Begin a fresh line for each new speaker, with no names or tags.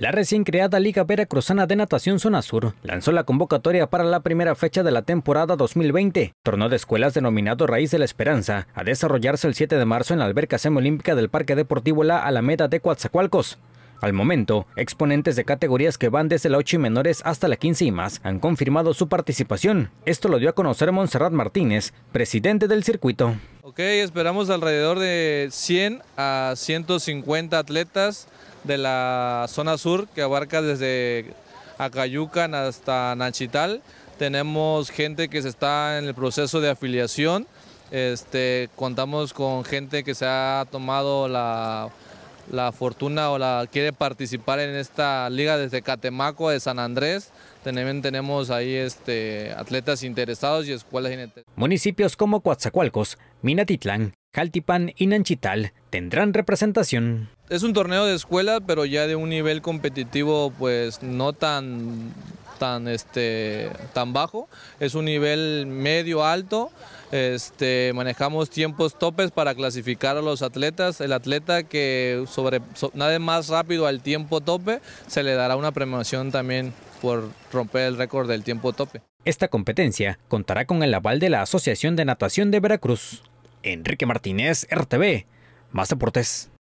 La recién creada Liga Veracruzana de Natación Zona Sur lanzó la convocatoria para la primera fecha de la temporada 2020, torneo de escuelas denominado Raíz de la Esperanza, a desarrollarse el 7 de marzo en la alberca semiolímpica del Parque Deportivo La Alameda de Coatzacoalcos. Al momento, exponentes de categorías que van desde la 8 y menores hasta la 15 y más han confirmado su participación. Esto lo dio a conocer Montserrat Martínez, presidente del circuito.
Ok, esperamos alrededor de 100 a 150 atletas de la zona sur que abarca desde Acayucan hasta Nachital. Tenemos gente que se está en el proceso de afiliación. Este, contamos con gente que se ha tomado la la fortuna o la quiere participar en esta liga desde Catemaco de San Andrés. También tenemos ahí este, atletas interesados y escuelas interesadas.
Municipios como Coatzacoalcos, Minatitlán, Jaltipan y Nanchital tendrán representación.
Es un torneo de escuela, pero ya de un nivel competitivo pues no tan tan, este, tan bajo, es un nivel medio alto. Este, manejamos tiempos topes para clasificar a los atletas. El atleta que sobre, nada más rápido al tiempo tope se le dará una premiación también por romper el récord del tiempo tope.
Esta competencia contará con el aval de la Asociación de Natación de Veracruz. Enrique Martínez, RTV, más deportes.